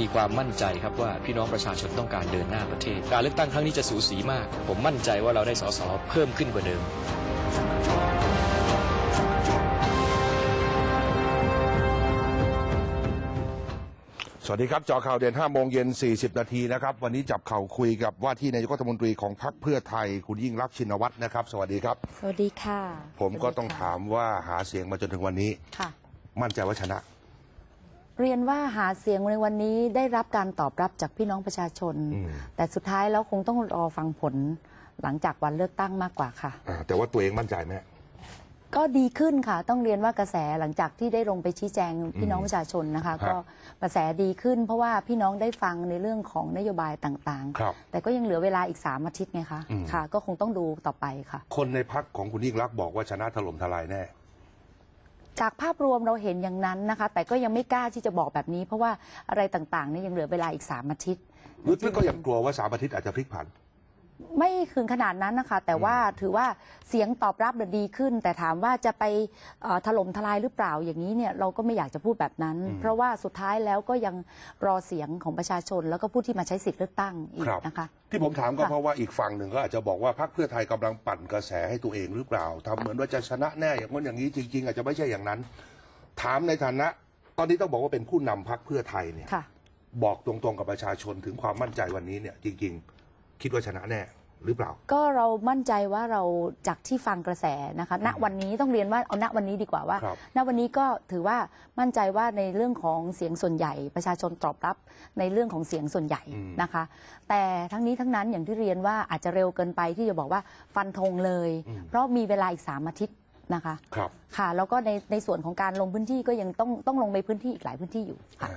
มีความมั่นใจครับว่าพี่น้องประชาชนต้องการเดินหน้าประเทศ การเลือกตั้งครั้งนี้จะสูสีมากผมมั่นใจว่าเราได้สสเพิ่มขึ้นกว่าเดิม สวัสดีครับจอข่าวเด่น5โมงเย็น40นาทีนะครับวันนี้จับเข่าคุยกับว่าที่นายกรัฐมนตรีของพรรคเพื่อไทย คุณยิ่งรักชินวัตรนะครับ สวัสดีครับสวัสดีค่ะ ผมก็ต้องถามว่าหาเสียงมาจนถึงวันนี้มั่นใจว่าชนะเรียนว่าหาเสียงในวันนี้ได้รับการตอบรับจากพี่น้องประชาชน แต่สุดท้ายแล้วคงต้องรอฟังผล หลังจากวันเลือกตั้งมากกว่าค่ะแต่ว่าตัวเองมั่นใจไหมก็ดีขึ้นค่ะต้องเรียนว่ากระแสหลังจากที่ได้ลงไปชี้แจงพี่น้องประชาชนนะคะ ก็กระแสดีขึ้นเพราะว่าพี่น้องได้ฟังในเรื่องของนโยบายต่าง ๆ แต่ก็ยังเหลือเวลาอีกสามอาทิตย์ไงคะค่ะ ก็คงต้องดูต่อไปค่ะ คนในพักของคุณยิ่งรักบอกว่าชนะถล่มทลายแน่จากภาพรวมเราเห็นอย่างนั้นนะคะแต่ก็ยังไม่กล้าที่จะบอกแบบนี้ เพราะว่าอะไรต่างๆนี่ยังเหลือเวลาอีกสามอาทิตย์หรือท่ก็ยังกลัวว่าสามอาทิตย์อาจจะพลิกผันไม่ถึงขนาดนั้นนะคะ แต่ว่าถือว่าเสียงตอบรับดีขึ้น แต่ถามว่าจะไปถล่มทลายหรือเปล่าอย่างนี้เนี่ย เราก็ไม่อยากจะพูดแบบนั้น เพราะว่าสุดท้ายแล้วก็ยังรอเสียงของประชาชนแล้วก็ผู้ที่มาใช้สิทธิ์เลือกตั้งอีกนะคะที่ผมถามก็เพราะว่าอีกฝั่งหนึ่งก็อาจจะบอกว่าพรรคเพื่อไทยกำลังปั่นกระแสให้ตัวเองหรือเปล่า ทำเหมือนว่าจะชนะแน่อย่างนั้นอย่างนี้จริงๆ อาจจะไม่ใช่อย่างนั้น ถามในฐานะ ตอนนี้ต้องบอกว่าเป็นผู้นำพรรคเพื่อไทยเนี่ยบอกตรงๆกับประชาชนถึงความมั่นใจวันนี้เนี่ยจริงๆคิดว่าชนะแน่หรือเปล่าก็เรามั่นใจว่าเราจากที่ฟังกระแสนะคะ ณวันนี้ต้องเรียนว่าเอาณวันนี้ดีกว่าว่า ณวันนี้ก็ถือว่ามั่นใจว่าในเรื่องของเสียงส่วนใหญ่ ประชาชนตอบรับในเรื่องของเสียงส่วนใหญ่นะคะ แต่ทั้งนี้ทั้งนั้นอย่างที่เรียนว่าอาจจะเร็วเกินไปที่จะบอกว่าฟันธงเลย เพราะมีเวลาอีกสามอาทิตย์นะคะครับค่ะ แล้วก็ในในส่วนของการลงพื้นที่ก็ยังต้องต้องลงไปพื้นที่อีกหลายพื้นที่อยู่ค่ะ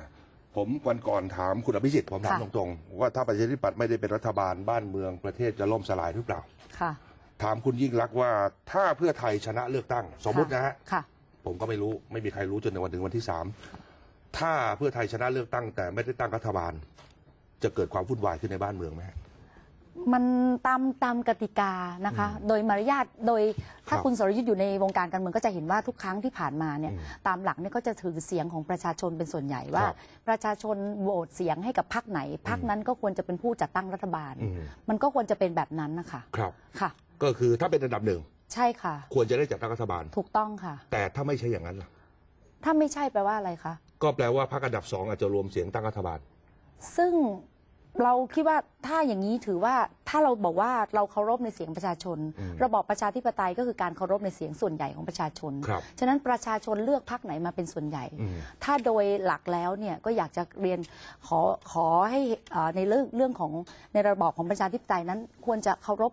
ผมวันก่อนถามคุณอภิสิทธิ์ผมถามตรงๆว่าถ้าประชาธิปัตย์ไม่ได้เป็นรัฐบาลบ้านเมืองประเทศจะล่มสลายหรือเปล่าค่ะถามคุณยิ่งรักษณ์ว่าถ้าเพื่อไทยชนะเลือกตั้ง สมมตินะฮะค่ะผมก็ไม่รู้ไม่มีใครรู้จนในวันถึงวันที่สามถ้าเพื่อไทยชนะเลือกตั้ง แต่ไม่ได้ตั้งรัฐบาล จะเกิดความวุ่นวายขึ้นในบ้านเมืองไหมมันตามตามกติกานะคะ โดยมารยาทโดยถ้าคุณสรยุทธ์อยู่ในวงการการเมืองก็จะเห็นว่าทุกครั้งที่ผ่านมาเนี่ย ตามหลักเนี่ยก็จะถือเสียงของประชาชนเป็นส่วนใหญ่ว่า ประชาชนโหวตเสียงให้กับพรรคไหนพรรคนั้นก็ควรจะเป็นผู้จัดตั้งรัฐบาล มันก็ควรจะเป็นแบบนั้นนะคะครับค่ะ ก็คือถ้าเป็นอันดับหนึ่งใช่ค่ะ ควรจะได้จัดตั้งรัฐบาลถูกต้องค่ะ แต่ถ้าไม่ใช่อย่างนั้นล่ะถ้าไม่ใช่แปลว่าอะไรคะก็แปลว่าพรรคอันดับสองอาจจะรวมเสียงตั้งรัฐบาล ซึ่งเราคิดว่าถ้าอย่างนี้ถือว่าถ้าเราบอกว่าเราเคารพในเสียงประชาชน ระบอบประชาธิปไตยก็คือการเคารพในเสียงส่วนใหญ่ของประชาชนฉะนั้นประชาชนเลือกพักไหนมาเป็นส่วนใหญ่ ถ้าโดยหลักแล้วเนี่ยก็อยากจะเรียนขอขอให้ในเรื่องเรื่องของในระบอบของประชาธิปไตยนั้น ควรจะเคารพ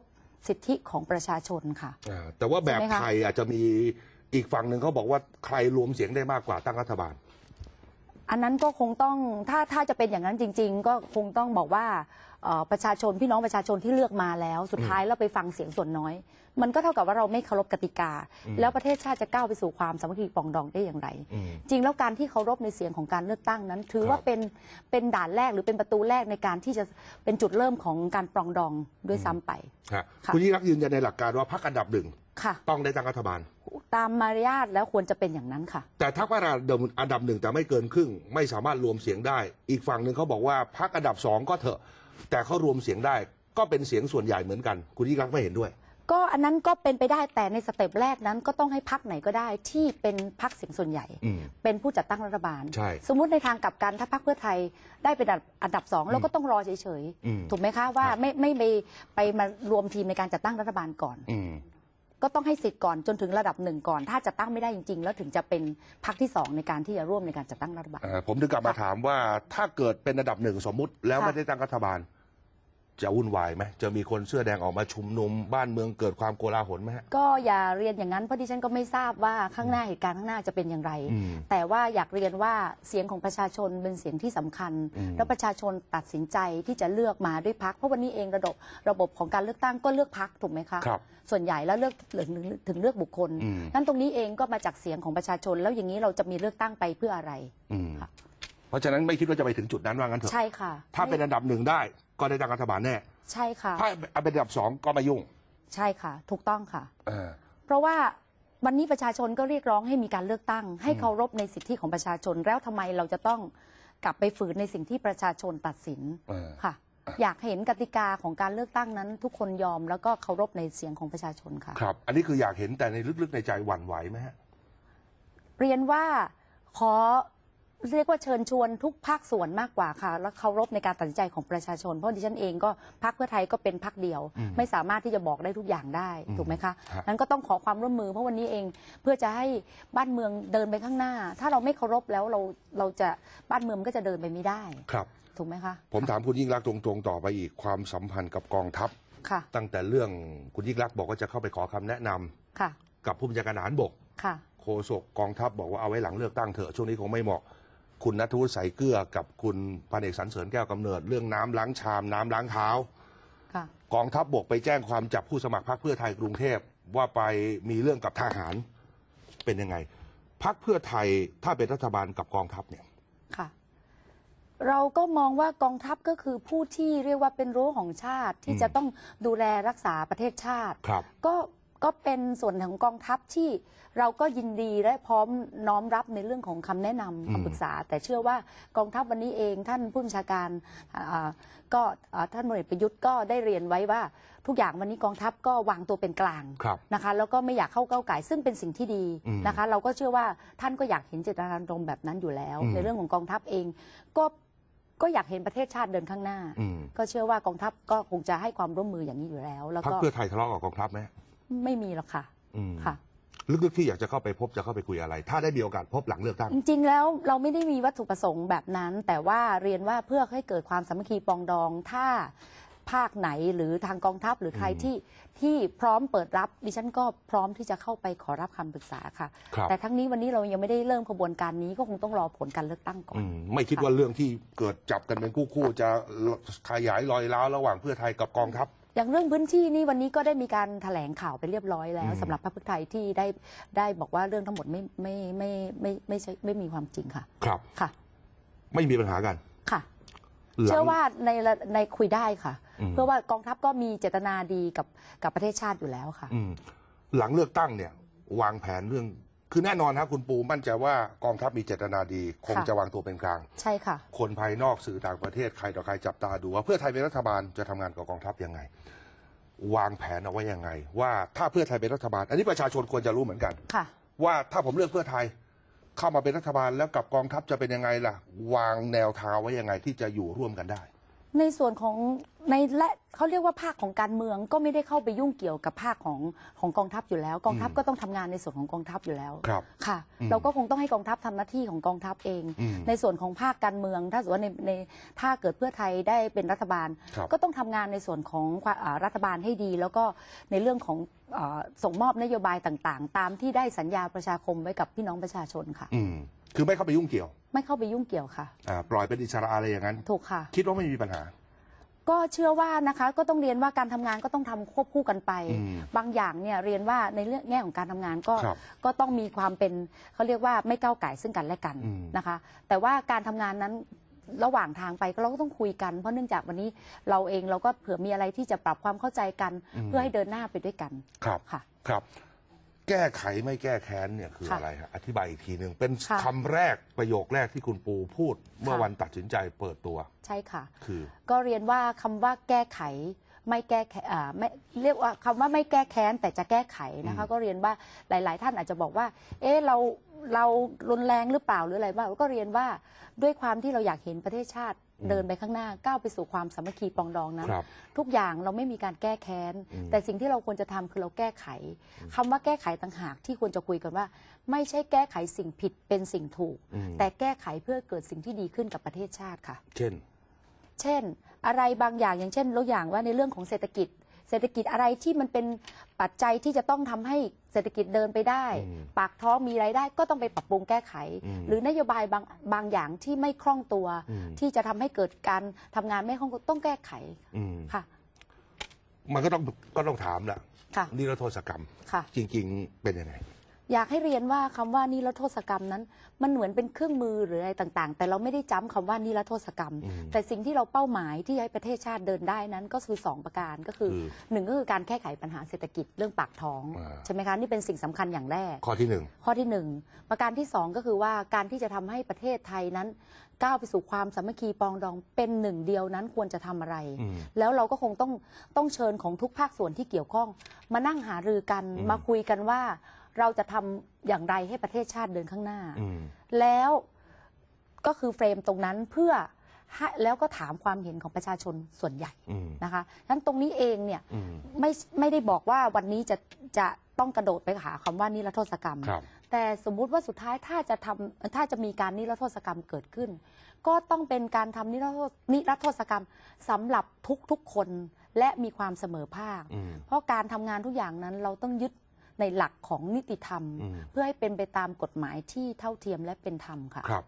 สิทธิของประชาชนค่ะแต่ว่าแบบไทยอาจจะมีอีกฝั่งหนึ่งเขาบอกว่าใครรวมเสียงได้มากกว่าตั้งรัฐบาลอันนั้นก็คงต้อง ถ้าถ้าจะเป็นอย่างนั้นจริง ๆ ก็คงต้องบอกว่าประชาชนพี่น้องประชาชนที่เลือกมาแล้ว สุดท้ายเราไปฟังเสียงส่วนน้อย มันก็เท่ากับว่าเราไม่เคารพกติกาแล้วประเทศชาติจะก้าวไปสู่ความสามัคคีปองดองได้อย่างไร จริงแล้วการที่เคารพในเสียงของการเลือกตั้งนั้นถือว่าเป็นเป็นด่านแรกหรือเป็นประตูแรกในการที่จะเป็นจุดเริ่มของการปองดองด้วยซ้ำไปคคุณยิ่งรักยืนยันในหลักการว่าพรรคอันดับหนึ่งต้องได้ตั้งรัฐบาลตามมารยาทแล้วควรจะเป็นอย่างนั้นค่ะแต่ถ้าพรรคอันดับอันดับหนึ่งแต่ไม่เกินครึ่งไม่สามารถรวมเสียงได้ อีกฝั่งหนึ่งเขาบอกว่าพรรคอันดับสองก็เถอะแต่เขารวมเสียงได้ก็เป็นเสียงส่วนใหญ่เหมือนกันคุณยิ่งรักไม่เห็นด้วย ก็อันนั้นก็เป็นไปได้แต่ในสเต็ปแรกนั้นก็ต้องให้พักไหนก็ได้ที่เป็นพักเสียงส่วนใหญ่เป็นผู้จัดตั้งรัฐบาลใช่สมมุติในทางกลับกันถ้าพักเพื่อไทยได้เป็นอันดับสองเราก็ต้องรอเฉยๆถูกไหมคะว่าไม่ไม่ไปไปมารวมทีมในการจัดตั้งรัฐบาลก่อนอืก็ต้องให้สิทธิ์ก่อนจนถึงระดับหนึ่งก่อน ถ้าจะตั้งไม่ได้จริงๆ แล้วถึงจะเป็นพรรคที่สองในการที่จะร่วมในการจัดตั้งรัฐบาลผมถึงกลับมาถามว่าถ้าเกิดเป็นระดับหนึ่ง สมมุติแล้วไม่ได้ตั้งรัฐบาลจะวุ่นวายไหมจะมีคนเสื้อแดงออกมาชุมนุม บ้านเมืองเกิดความโกลาหลไหมก็อย่าเรียนอย่างนั้นเพราะดิฉันก็ไม่ทราบว่าข้างหน้าเหตุการณ์ข้างหน้าจะเป็นอย่างไร แต่ว่าอยากเรียนว่าเสียงของประชาชนเป็นเสียงที่สำคัญ แล้วประชาชนตัดสินใจที่จะเลือกมาด้วยพักเพราะวันนี้เองระดบระบบของการเลือกตั้งก็เลือกพักถูกไหมคะครับส่วนใหญ่แล้วเลือกถึงถึงเลือกบุคคลนั่นตรงนี้เองก็มาจากเสียงของประชาชน แล้วอย่างนี้เราจะมีเลือกตั้งไปเพื่ออะไรอืเพราะฉะนั้นไม่คิดว่าจะไปถึงจุดนั้นว่างั้นเถอะใช่ค่ะถ้าเป็นอันดับหนึ่งได้ก็ได้ตั้งรัฐบาลแน่ ใช่ค่ะ ถ้าเป็นระดับสองก็ไม่ยุ่ง ใช่ค่ะ ถูกต้องค่ะ เพราะว่าวันนี้ประชาชนก็เรียกร้องให้มีการเลือกตั้ง ให้เคารพในสิทธิของประชาชน แล้วทำไมเราจะต้องกลับไปฝืนในสิ่งที่ประชาชนตัดสินค่ะ อยากเห็นกติกาของการเลือกตั้งนั้น ทุกคนยอมแล้วก็เคารพในเสียงของประชาชนค่ะ ครับ อันนี้คืออยากเห็นแต่ในลึกๆในใจหวั่นไหวไหมฮะ เรียนว่าขอเรียกว่าเชิญชวนทุกภาคส่วนมากกว่าค่ะ และเคารพในการตัดสินใจของประชาชนเพราะดิฉันเองก็พักเพื่อไทยก็เป็นพักเดียว ไม่สามารถที่จะบอกได้ทุกอย่างได้ ถูกไหมคะนั้นก็ต้องขอความร่วมมือ เพราะวันนี้เองเพื่อจะให้บ้านเมืองเดินไปข้างหน้า ถ้าเราไม่เคารพแล้วเราเราจะบ้านเมืองก็จะเดินไปไม่ได้ครับถูกไหมคะผมถามคุณยิ่งรักตรงๆต่อไปอีกความสัมพันธ์กับกองทัพตั้งแต่เรื่องคุณยิ่งรักบอกว่าจะเข้าไปขอคำแนะนำค่ะกับผู้บัญชาการทหารบกค่ะโฆษกกองทัพบอกว่าเอาไว้หลังเลือกตั้งเถอะช่วงนี้คงไม่เหมาะคุณนัทวุฒิใส่เกลือกับคุณพันเอกสรรเสริญแก้วกำเนิดเรื่องน้ำล้างชามน้ำล้างเท้าค่ะกองทัพบบกไปแจ้งความจับผู้สมัครพรรคเพื่อไทยกรุงเทพว่าไปมีเรื่องกับทหารเป็นยังไงพรรคเพื่อไทย ถ้าเป็นรัฐบาลกับกองทัพเนี่ยค่ะ เราก็มองว่ากองทัพก็คือผู้ที่เรียกว่าเป็นรั้วของชาติที่จะต้องดูแลรักษาประเทศชาติครับ ก็ก็เป็นส่วนของกองทัพที่เราก็ยินดีและพร้อมน้อมรับในเรื่องของคำแนะนำคำปรึกษา แต่เชื่อว่ากองทัพวันนี้เองท่านผู้บัญชาการก็ท่านพลเอกประยุทธ์ก็ได้เรียนไว้ว่า ทุกอย่างวันนี้กองทัพก็วางตัวเป็นกลางนะคะแล้วก็ไม่อยากเข้าเก้าไก่ซึ่งเป็นสิ่งที่ดีนะคะเราก็เชื่อว่าท่านก็อยากเห็นเจตนารมณ์แบบนั้นอยู่แล้ว ในเรื่องของกองทัพเองก็ก็อยากเห็นประเทศชาติเดินข้างหน้าก็เชื่อว่ากองทัพก็คงจะให้ความร่วมมืออย่างนี้อยู่แล้วแล้วก็เพื่อไทยทะเลาะกับกองทัพไหมไม่มีหรอกค่ะค่ะลึกๆที่อยากจะเข้าไปพบจะเข้าไปคุยอะไร ถ้าได้มีโอกาสพบหลังเลือกตั้งจริงๆแล้วเราไม่ได้มีวัตถุประสงค์แบบนั้น แต่ว่าเรียนว่าเพื่อให้เกิดความสามัคคีปองดอง ถ้าภาคไหนหรือทางกองทัพหรือใครที่ที่พร้อมเปิดรับ ดิฉันก็พร้อมที่จะเข้าไปขอรับคำปรึกษาค่ะครับแต่ทั้งนี้วันนี้เรายังไม่ได้เริ่มกระบวนการนี้ก็คงต้องรอผลการเลือกตั้งก่อนไม่คิดว่าเรื่องที่เกิดจับกันเป็นคู่ๆจะขยายรอยร้าวระหว่างเพื่อไทยกับกองทัพอย่างเรื่องพื้นที่นี่วันนี้ก็ได้มีการถแถลงข่าวไปเรียบร้อยแล้ว สำหรับพระพทกไทยที่ได้ได้บอกว่าเรื่องทั้งหมดไม่ไม่ไม่ไม่ไม่ใช่ไม่มีความจริงค่ะ ครับค่ะ ไม่มีปัญหากัน ค่ะ เชื่อว่าในในคุยได้ค่ะ เพื่อว่ากองทัพก็มีเจตนาดีกับกับประเทศชาติอยู่แล้วค่ะหลังเลือกตั้งเนี่ย วางแผนเรื่องคือแน่นอนครับคุณปูมั่นใจว่ากองทัพมีเจตนาดี คงจะวางตัวเป็นกลาง ใช่ค่ะคนภายนอกสื่อต่างประเทศใครต่อใครจับตาดู ว่าเพื่อไทยเป็นรัฐบาลจะทำงานกับกองทัพยังไง วางแผนเอาไว้ยังไง ว่าถ้าเพื่อไทยเป็นรัฐบาล อันนี้ประชาชนควรจะรู้เหมือนกันค่ะว่าถ้าผมเลือกเพื่อไทยเข้ามาเป็นรัฐบาล แล้วกับกองทัพจะเป็นยังไงล่ะ วางแนวทางไว้ยังไงที่จะอยู่ร่วมกันได้ในส่วนของในและเขาเรียกว่าภาคของการเมืองก็ไม่ได้เข้าไปยุ่งเกี่ยวกับภาคของของกองทัพอยู่แล้วกองทัพก็ต้องทำงานในส่วนของกองทัพอยู่แล้วครับค่ะ เราก็คงต้องให้กองทัพทำหน้าที่ของกองทัพเอง ในส่วนของภาคการเมือง ถ้าสมมติวในในถ้าเกิดเพื่อไทยได้เป็นรัฐบาล ก็ต้องทำงานในส่วนของรัฐบาลให้ดีแล้วก็ในเรื่องของส่งมอบนโยบายต่างๆ ตามที่ได้สัญญาประชาคมไว้กับพี่น้องประชาชนค่ะคือไม่เข้าไปยุ่งเกี่ยว ไม่เข้าไปยุ่งเกี่ยวค่ะปล่อยเป็นอิสระอะไรอย่างนั้นถูกค่ะ คิดว่าไม่มีปัญหา ก็เชื่อว่านะคะก็ต้องเรียนว่าการทำงานก็ต้องทำควบคู่กันไป บางอย่างเนี่ยเรียนว่าในเรื่องแง่ของการทำงานก็ก็ต้องมีความเป็นเขาเรียกว่าไม่ก้าวไก่ซึ่งกันและกันนะคะ แต่ว่าการทำงานนั้นระหว่างทางไปเราก็ต้องคุยกัน เพราะเนื่องจากวันนี้เราเองเราก็เผื่อมีอะไรที่จะปรับความเข้าใจกัน เพื่อให้เดินหน้าไปด้วยกัน ครับค่ะครับแก้ไข ไม่แก้แค้นเนี่ยคืออะไรฮะอธิบายอีกทีหนึ่งเป็นคำแรกประโยคแรกที่คุณปูพูด เมื่อวันตัดสินใจเปิดตัว ใช่ค่ะคือ ก็เรียนว่าคำว่าแก้ไขไม่แก้แค้น่ไม่เรียกว่าคำว่าไม่แก้แค้นแต่จะแก้ไขนะคะก็เรียนว่าหลาย ๆ ท่านอาจจะบอกว่า เอ๊ะเราเรารุนแรงหรือเปล่าหรืออะไรบ้างก็เรียนว่าด้วยความที่เราอยากเห็นประเทศชาติเดินไปข้างหน้าก้าวไปสู่ความสามัคคีปองดองนะ ทุกอย่างเราไม่มีการแก้แค้น แต่สิ่งที่เราควรจะทำคือเราแก้ไข คำว่าแก้ไขต่างหากที่ควรจะคุยกันว่า ไม่ใช่แก้ไขสิ่งผิดเป็นสิ่งถูก แต่แก้ไขเพื่อเกิดสิ่งที่ดีขึ้นกับประเทศชาติค่ะ เช่น เช่นอะไรบางอย่างอย่างเช่นตัวอย่างว่าในเรื่องของเศรษฐกิจเศรษฐกิจอะไรที่มันเป็นปัจจัยที่จะต้องทำให้เศรษฐกิจเดินไปได้ ปากท้องมีรายได้ก็ต้องไปปรับปรุงแก้ไข หรือนโยบายบางบางอย่างที่ไม่คล่องตัว ที่จะทำให้เกิดการทำงานไม่คล่องต้องแก้ไขค่ะ มันก็ต้องก็ต้องถามละนี่เราโทษกรรมจริง ๆเป็นยังไงอยากให้เรียนว่าคำว่านิรโทษกรรมนั้นมันเหมือนเป็นเครื่องมือหรืออะไรต่าง ๆ แต่เราไม่ได้จำคำว่านิรโทษกรรม แต่สิ่งที่เราเป้าหมายที่ให้ประเทศชาติเดินได้นั้นก็คือ 2 ประการก็คือหนึ่งก็คือการแก้ไขปัญหาเศรษฐกิจเรื่องปากท้องใช่ไหมคะนี่เป็นสิ่งสำคัญอย่างแรกข้อที่ 1 ข้อที่ 1 ประการที่ 2 ก็คือว่าการที่จะทำให้ประเทศไทยนั้นก้าวไปสู่ความสามัคคีปองดองเป็นหนึ่งเดียวนั้นควรจะทำอะไร แล้วเราก็คงต้องต้องเชิญของทุกภาคส่วนที่เกี่ยวข้อง มานั่งหารือกันมาคุยกันว่าเราจะทำอย่างไรให้ประเทศชาติเดินข้างหน้า แล้วก็คือเฟรมตรงนั้นเพื่อ แล้วก็ถามความเห็นของประชาชนส่วนใหญ่ นะคะนั้นตรงนี้เองเนี่ยไม่ไม่ได้บอกว่าวันนี้จะจะต้องกระโดดไปหาคำว่านิรโทษกรรม แต่สมมุติว่าสุดท้ายถ้าจะทำถ้าจะมีการนิรโทษกรรมเกิดขึ้น ก็ต้องเป็นการทำนิรโทษนิรโทษกรรมสำหรับทุกทุกคนและมีความเสมอภาค เพราะการทำงานทุกอย่างนั้นเราต้องยึดในหลักของนิติธรรม เพื่อให้เป็นไปตามกฎหมายที่เท่าเทียมและเป็นธรรมค่ะครับ